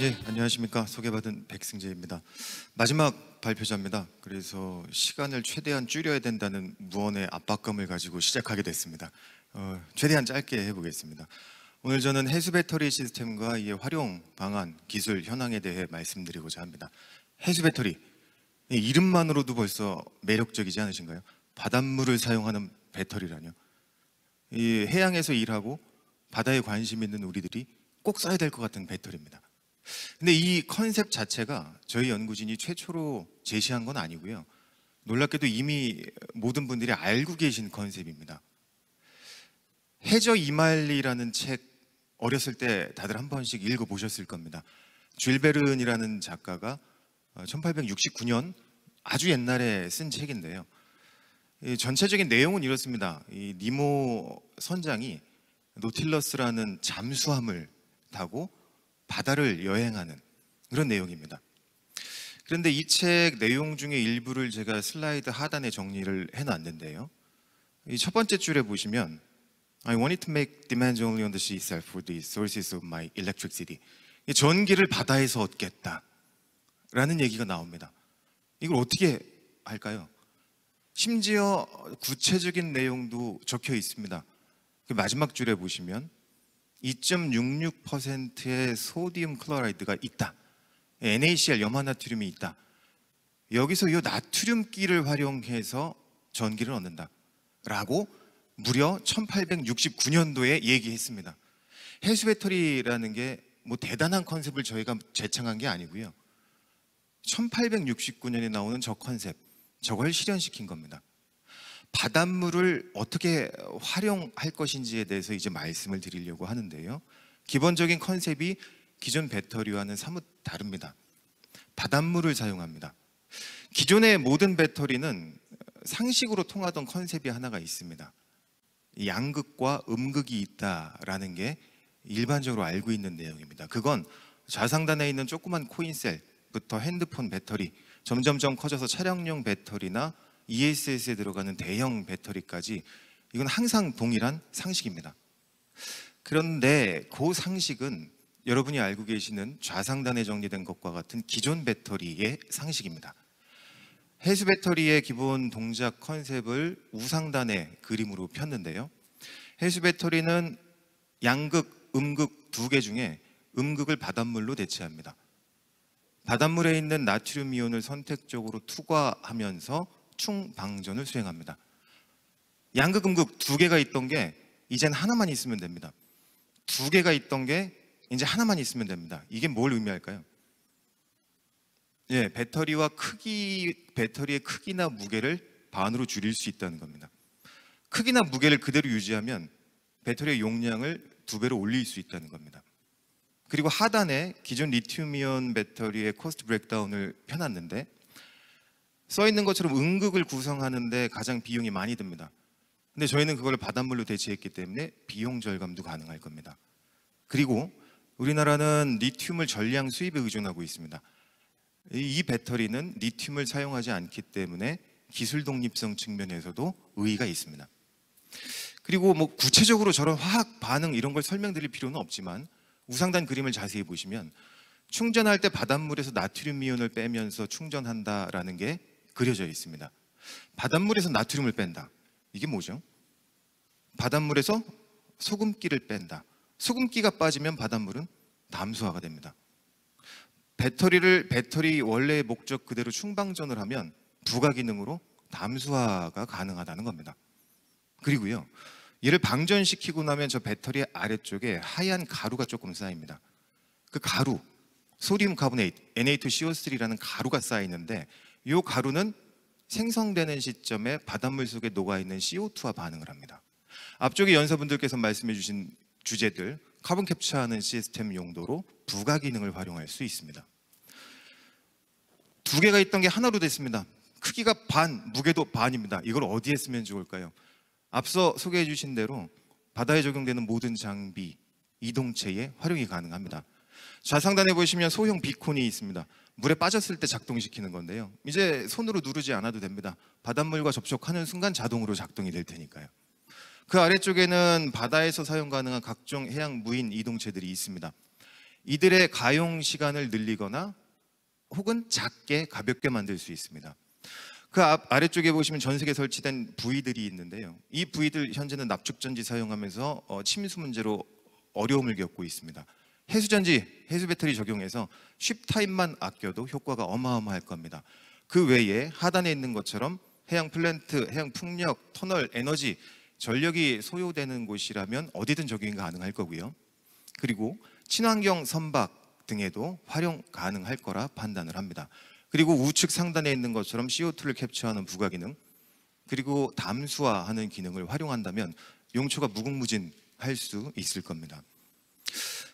예, 안녕하십니까. 소개받은 백승재입니다. 마지막 발표자입니다. 그래서 시간을 최대한 줄여야 된다는 무언의 압박감을 가지고 시작하게 됐습니다. 어, 최대한 짧게 해보겠습니다. 오늘 저는 해수 배터리 시스템과 이의 활용 방안, 기술 현황에 대해 말씀드리고자 합니다. 해수 배터리 이름만으로도 벌써 매력적이지 않으신가요? 바닷물을 사용하는 배터리라뇨. 이 해양에서 일하고 바다에 관심 있는 우리들이 꼭 써야 될 것 같은 배터리입니다. 근데 이 컨셉 자체가 저희 연구진이 최초로 제시한 건 아니고요. 놀랍게도 이미 모든 분들이 알고 계신 컨셉입니다. 해저 이말리라는 책 어렸을 때 다들 한 번씩 읽어 보셨을 겁니다. 줄베른이라는 작가가 1869년 어, 아주 옛날에 쓴 책인데요. 전체적인 내용은 이렇습니다. 이 니모 선장이 노틸러스라는 잠수함을 타고 바다를 여행하는 그런 내용입니다. 그런데 이 책 내용 중에 일부를 제가 슬라이드 하단에 정리를 해놨는데요. 이첫 번째 줄에 보시면 I wanted to make demands only on the sea itself for the sources of my electricity. 전기를 바다에서 얻겠다. 라는 얘기가 나옵니다. 이걸 어떻게 할까요? 심지어 구체적인 내용도 적혀 있습니다. 그 마지막 줄에 보시면 2.66%의 소디움 클로라이드가 있다. NaCl 염화나트륨이 있다. 여기서 이 나트륨기를 활용해서 전기를 얻는다. 라고 무려 1869년도에 얘기했습니다. 해수 배터리라는 게 뭐 대단한 컨셉을 저희가 재창한 게 아니고요. 1869년에 나오는 저 컨셉, 저걸 실현시킨 겁니다. 바닷물을 어떻게 활용할 것인지에 대해서 이제 말씀을 드리려고 하는데요. 기본적인 컨셉이 기존 배터리와는 사뭇 다릅니다. 바닷물을 사용합니다. 기존의 모든 배터리는 상식으로 통하던 컨셉이 하나가 있습니다. 양극과 음극이 있다라는 게 일반적으로 알고 있는 내용입니다. 그건 좌상단에 있는 조그만 코인셀부터 핸드폰 배터리, 점점점 커져서 차량용 배터리나 ESS에 들어가는 대형 배터리까지 이건 항상 동일한 상식입니다. 그런데 그 상식은 여러분이 알고 계시는 좌상단에 정리된 것과 같은 기존 배터리의 상식입니다. 해수 배터리의 기본 동작 컨셉을 우상단의 그림으로 폈는데요. 해수 배터리는 양극, 음극 두 개 중에 음극을 바닷물로 대체합니다. 바닷물에 있는 나트륨 이온을 선택적으로 투과하면서 확충방전을 수행합니다. 양극, 음극 두 개가 있던 게 이젠 하나만 있으면 됩니다. 두 개가 있던 게 이제 하나만 있으면 됩니다. 이게 뭘 의미할까요? 예, 배터리와 크기, 배터리의 크기나 무게를 반으로 줄일 수 있다는 겁니다. 크기나 무게를 그대로 유지하면 배터리의 용량을 두 배로 올릴 수 있다는 겁니다. 그리고 하단에 기존 리튬이온 배터리의 코스트 브렉다운을 펴놨는데 써 있는 것처럼 응극을 구성하는데 가장 비용이 많이 듭니다. 근데 저희는 그걸 바닷물로 대체했기 때문에 비용 절감도 가능할 겁니다. 그리고 우리나라는 리튬을 전량 수입에 의존하고 있습니다. 이 배터리는 리튬을 사용하지 않기 때문에 기술 독립성 측면에서도 의의가 있습니다. 그리고 뭐 구체적으로 저런 화학 반응 이런 걸 설명드릴 필요는 없지만 우상단 그림을 자세히 보시면 충전할 때 바닷물에서 나트륨 이온을 빼면서 충전한다라는 게 그려져 있습니다. 바닷물에서 나트륨을 뺀다. 이게 뭐죠? 바닷물에서 소금기를 뺀다. 소금기가 빠지면 바닷물은 담수화가 됩니다. 배터리를 배터리 원래의 목적 그대로 충방전을 하면 부가 기능으로 담수화가 가능하다는 겁니다. 그리고요. 얘를 방전시키고 나면 저 배터리 아래쪽에 하얀 가루가 조금 쌓입니다. 그 가루, 소디움 카보네이트, Na2CO3라는 가루가 쌓이는데 이 가루는 생성되는 시점에 바닷물 속에 녹아있는 CO2와 반응을 합니다. 앞쪽에 연사분들께서 말씀해 주신 주제들 카본 캡처하는 시스템 용도로 부가 기능을 활용할 수 있습니다. 두 개가 있던 게 하나로 됐습니다. 크기가 반, 무게도 반입니다. 이걸 어디에 쓰면 좋을까요? 앞서 소개해 주신 대로 바다에 적용되는 모든 장비, 이동체에 활용이 가능합니다. 좌상단에 보시면 소형 비콘이 있습니다. 물에 빠졌을 때 작동시키는 건데요. 이제 손으로 누르지 않아도 됩니다. 바닷물과 접촉하는 순간 자동으로 작동이 될 테니까요. 그 아래쪽에는 바다에서 사용 가능한 각종 해양 무인 이동체들이 있습니다. 이들의 가용 시간을 늘리거나 혹은 작게 가볍게 만들 수 있습니다. 그 앞, 아래쪽에 보시면 전 세계 설치된 부위들이 있는데요. 이 부위들 현재는 납축전지 사용하면서 어, 침수 문제로 어려움을 겪고 있습니다. 해수전지, 해수배터리 적용해서 쉽타임만 아껴도 효과가 어마어마할 겁니다. 그 외에 하단에 있는 것처럼 해양 플랜트, 해양 풍력, 터널, 에너지, 전력이 소요되는 곳이라면 어디든 적용이 가능할 거고요. 그리고 친환경 선박 등에도 활용 가능할 거라 판단을 합니다. 그리고 우측 상단에 있는 것처럼 CO2를 캡처하는 부가 기능, 그리고 담수화하는 기능을 활용한다면 용초가 무궁무진할 수 있을 겁니다.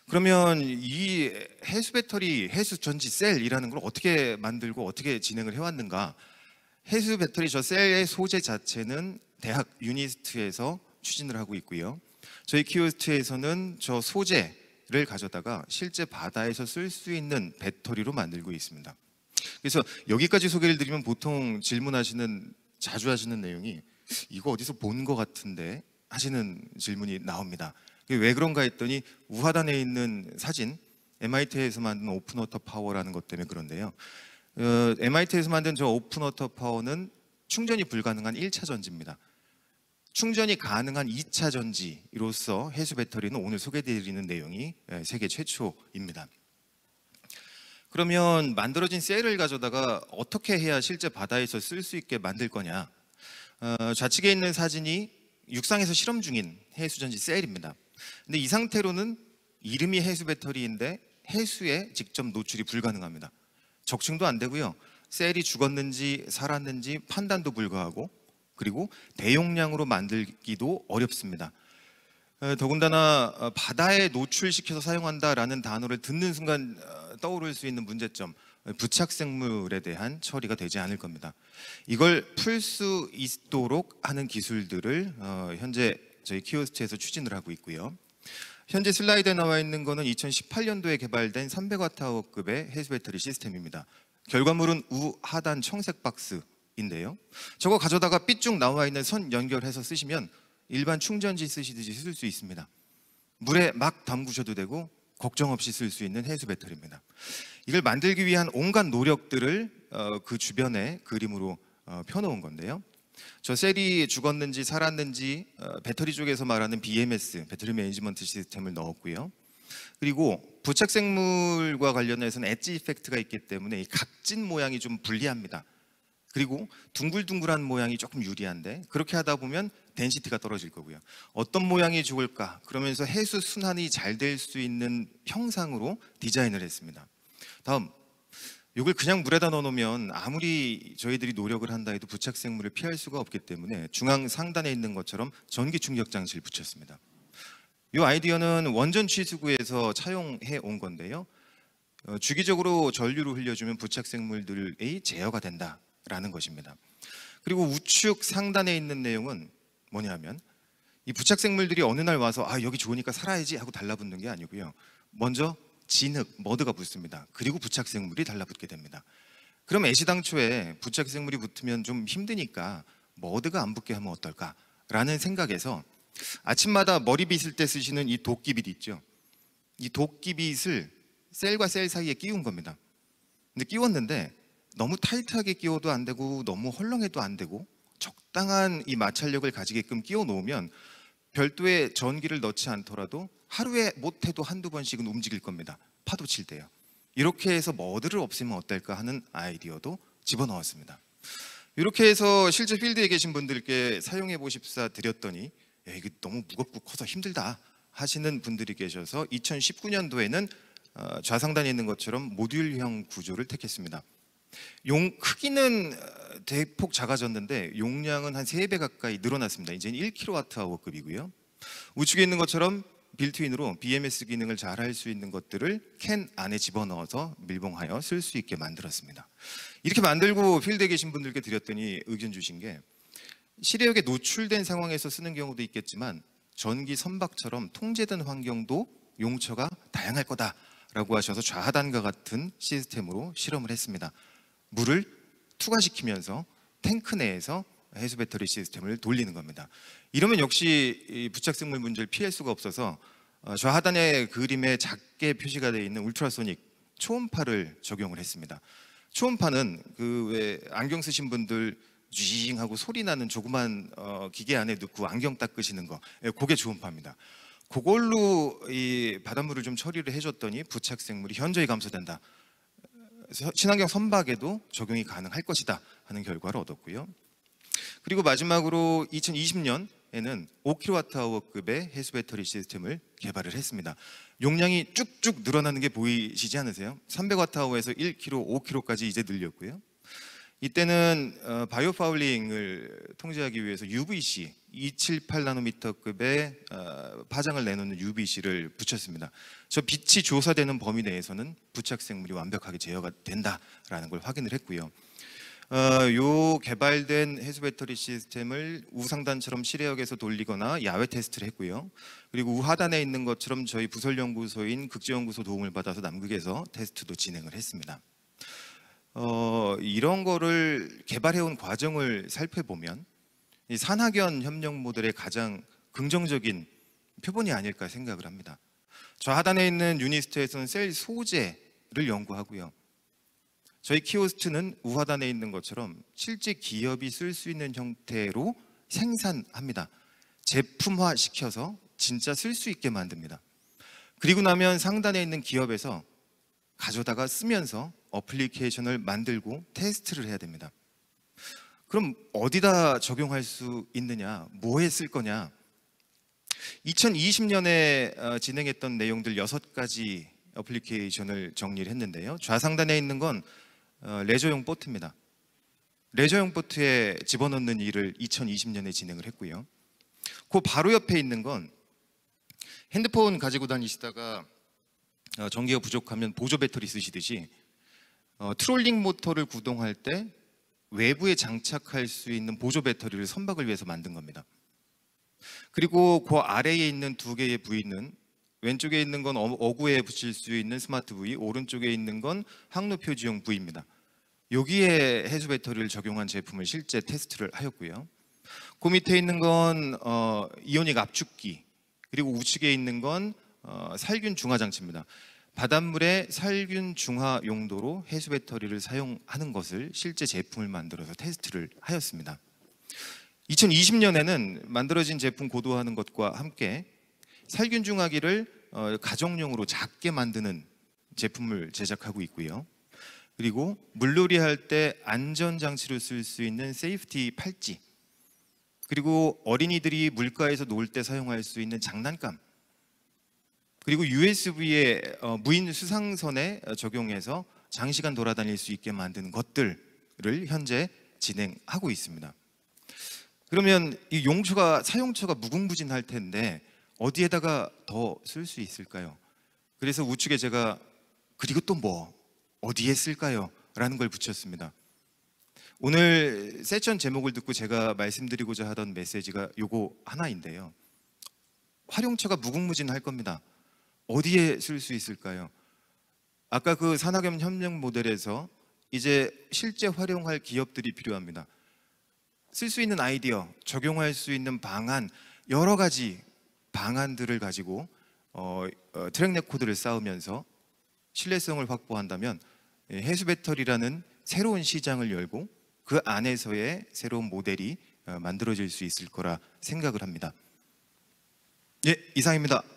그러면 이 해수 배터리, 해수 전지 셀이라는 걸 어떻게 만들고 어떻게 진행을 해왔는가? 해수 배터리 저 셀의 소재 자체는 대학 유니스트에서 추진을 하고 있고요. 저희 키오스트에서는 저 소재를 가져다가 실제 바다에서 쓸 수 있는 배터리로 만들고 있습니다. 그래서 여기까지 소개를 드리면 보통 질문하시는 자주 하시는 내용이 이거 어디서 본 것 같은데 하시는 질문이 나옵니다. 왜 그런가 했더니 우하단에 있는 사진 MIT에서 만든 오픈워터 파워라는 것 때문에 그런데요. 어, MIT에서 만든 저 오픈워터 파워는 충전이 불가능한 1차 전지입니다. 충전이 가능한 2차 전지로서 해수 배터리는 오늘 소개드리는 내용이 예, 세계 최초입니다. 그러면 만들어진 셀을 가져다가 어떻게 해야 실제 바다에서 쓸 수 있게 만들 거냐? 어, 좌측에 있는 사진이 육상에서 실험 중인 해수전지 셀입니다. 근데 이 상태로는 이름이 해수 배터리인데 해수에 직접 노출이 불가능합니다. 적층도 안 되고요. 셀이 죽었는지 살았는지 판단도 불가하고 그리고 대용량으로 만들기도 어렵습니다. 더군다나 어, 바다에 노출시켜서 사용한다라는 단어를 듣는 순간 어, 떠오를 수 있는 문제점 어, 부착생물에 대한 처리가 되지 않을 겁니다. 이걸 풀 수 있도록 하는 기술들을 현재 저희 키오스트에서 추진을 하고 있고요. 현재 슬라이드에 나와 있는 것은 2018년도에 개발된 300와 타급의 해수 배터리 시스템입니다. 결과물은 우하단 청색 박스인데요. 저거 가져다가 삐쭉 나와 있는 선 연결해서 쓰시면 일반 충전지 쓰시듯이 쓸 수 있습니다. 물에 막 담그셔도 되고 걱정 없이 쓸 수 있는 해수 배터리입니다. 이걸 만들기 위한 온갖 노력들을 어, 그 주변에 그림으로 어, 펴놓은 건데요. 저 셀이 죽었는지 살았는지 어, 배터리 쪽에서 말하는 BMS 배터리 매니지먼트 시스템을 넣었고요. 그리고 부착생물과 관련해서는 엣지 이펙트가 있기 때문에 이 각진 모양이 좀 불리합니다. 그리고 둥글둥글한 모양이 조금 유리한데 그렇게 하다 보면 덴시티가 떨어질 거고요. 어떤 모양이 죽을까? 그러면서 해수 순환이 잘 될 수 있는 형상으로 디자인을 했습니다. 다음 이걸 그냥 물에다 넣어놓으면 아무리 저희들이 노력을 한다 해도 부착생물을 피할 수가 없기 때문에 중앙 상단에 있는 것처럼 전기 충격 장치를 붙였습니다. 이 아이디어는 원전 취수구에서 차용해 온 건데요. 어, 주기적으로 전류로 흘려주면 부착생물들의 제어가 된다라는 것입니다. 그리고 우측 상단에 있는 내용은 뭐냐면 이 부착생물들이 어느 날 와서 아 여기 좋으니까 살아야지 하고 달라붙는 게 아니고요. 먼저 진흙, 머드가 붙습니다. 그리고 부착생물이 달라붙게 됩니다. 그럼 애시당초에 부착생물이 붙으면 좀 힘드니까 머드가 안 붙게 하면 어떨까라는 생각에서 아침마다 머리 빗을 때 쓰시는 이 도끼빗 있죠. 이 도끼빗을 셀과 셀 사이에 끼운 겁니다. 근데 끼웠는데 너무 타이트하게 끼워도 안 되고 너무 헐렁해도 안 되고 적당한 이 마찰력을 가지게끔 끼워 놓으면 별도의 전기를 넣지 않더라도 하루에 못해도 한두 번씩은 움직일 겁니다. 파도 칠 때요. 이렇게 해서 머드를 없애면 어떨까 하는 아이디어도 집어넣었습니다. 이렇게 해서 실제 필드에 계신 분들께 사용해 보십사 드렸더니 야, 이게 너무 무겁고 커서 힘들다 하시는 분들이 계셔서 2019년도에는 어, 좌상단에 있는 것처럼 모듈형 구조를 택했습니다. 용 크기는 어, 대폭 작아졌는데 용량은 한 3배 가까이 늘어났습니다. 이제는 1kWh급이고요. 우측에 있는 것처럼 빌트인으로 BMS 기능을 잘 할 수 있는 것들을 캔 안에 집어넣어서 밀봉하여 쓸 수 있게 만들었습니다. 이렇게 만들고 필드에 계신 분들께 드렸더니 의견 주신 게 실외역에 노출된 상황에서 쓰는 경우도 있겠지만 전기 선박처럼 통제된 환경도 용처가 다양할 거다라고 하셔서 좌하단과 같은 시스템으로 실험을 했습니다. 물을 투과시키면서 탱크 내에서 해수 배터리 시스템을 돌리는 겁니다. 이러면 역시 부착생물 문제를 피할 수가 없어서 좌하단의 어, 그림에 작게 표시가 되어 있는 울트라소닉 초음파를 적용을 했습니다. 초음파는 그왜 안경 쓰신 분들 쥐잉 하고 소리 나는 조그만 어 기계 안에 넣고 안경 닦으시는 거 예, 그게 초음파입니다. 그걸로 이 바닷물을 좀 처리를 해줬더니 부착생물이 현저히 감소된다. 친환경 선박에도 적용이 가능할 것이다 하는 결과를 얻었고요. 그리고 마지막으로 2020년에는 5kWh급의 해수 배터리 시스템을 개발을 했습니다. 용량이 쭉쭉 늘어나는 게 보이시지 않으세요? 300Wh에서 1kg, 5kg까지 이제 늘렸고요. 이때는 어, 바이오 파울링을 통제하기 위해서 UVC 278나노미터급의 어, 파장을 내놓는 UVC를 붙였습니다. 저 빛이 조사되는 범위 내에서는 부착생물이 완벽하게 제어가 된다라는 걸 확인을 했고요. 어, 요 개발된 해수 배터리 시스템을 우상단처럼 실외역에서 돌리거나 야외 테스트를 했고요. 그리고 우하단에 있는 것처럼 저희 부설연구소인 극지연구소 도움을 받아서 남극에서 테스트도 진행을 했습니다. 어, 이런 거를 개발해온 과정을 살펴보면 이 산학연 협력 모델의 가장 긍정적인 표본이 아닐까 생각을 합니다. 저 하단에 있는 유니스트에서는 셀 소재를 연구하고요. 저희 키오스트는 우하단에 있는 것처럼 실제 기업이 쓸 수 있는 형태로 생산합니다. 제품화 시켜서 진짜 쓸 수 있게 만듭니다. 그리고 나면 상단에 있는 기업에서 가져다가 쓰면서 어플리케이션을 만들고 테스트를 해야 됩니다. 그럼 어디다 적용할 수 있느냐? 뭐에 쓸 거냐? 2020년에 어, 진행했던 내용들 6가지 어플리케이션을 정리를 했는데요. 좌상단에 있는 건 어, 레저용 보트입니다. 레저용 보트에 집어넣는 일을 2020년에 진행을 했고요. 그 바로 옆에 있는 건 핸드폰 가지고 다니시다가 어, 전기가 부족하면 보조 배터리 쓰시듯이 어, 트롤링 모터를 구동할 때 외부에 장착할 수 있는 보조 배터리를 선박을 위해서 만든 겁니다. 그리고 그 아래에 있는 두 개의 부위는 왼쪽에 있는 건 어, 어구에 붙일 수 있는 스마트 부위, 오른쪽에 있는 건 항로 표지용 부위입니다. 여기에 해수 배터리를 적용한 제품을 실제 테스트를 하였고요. 그 밑에 있는 건 어, 이온닉 압축기, 그리고 우측에 있는 건 어, 살균 중화 장치입니다. 바닷물의 살균 중화 용도로 해수 배터리를 사용하는 것을 실제 제품을 만들어서 테스트를 하였습니다. 2020년에는 만들어진 제품 고도화하는 것과 함께 살균 중화기를 어, 가정용으로 작게 만드는 제품을 제작하고 있고요. 그리고 물놀이 할때 안전 장치로 쓸 수 있는 세이프티 팔찌 그리고 어린이들이 물가에서 놀 때 사용할 수 있는 장난감 그리고 USB의 어, 무인 수상선에 어, 적용해서 장시간 돌아다닐 수 있게 만든 것들을 현재 진행하고 있습니다. 그러면 이 용처가 사용처가 무궁무진할 텐데 어디에다가 더 쓸 수 있을까요? 그래서 우측에 제가 그리고 또 뭐 어디에 쓸까요? 라는 걸 붙였습니다. 오늘 세션 제목을 듣고 제가 말씀드리고자 하던 메시지가 요거 하나인데요. 활용처가 무궁무진할 겁니다. 어디에 쓸 수 있을까요? 아까 그 산학염 협력 모델에서 이제 실제 활용할 기업들이 필요합니다. 쓸 수 있는 아이디어, 적용할 수 있는 방안, 여러 가지 방안들을 가지고 어, 어, 트랙 레코드를 쌓으면서 신뢰성을 확보한다면 예, 해수 배터리라는 새로운 시장을 열고 그 안에서의 새로운 모델이 어, 만들어질 수 있을 거라 생각을 합니다. 예, 이상입니다.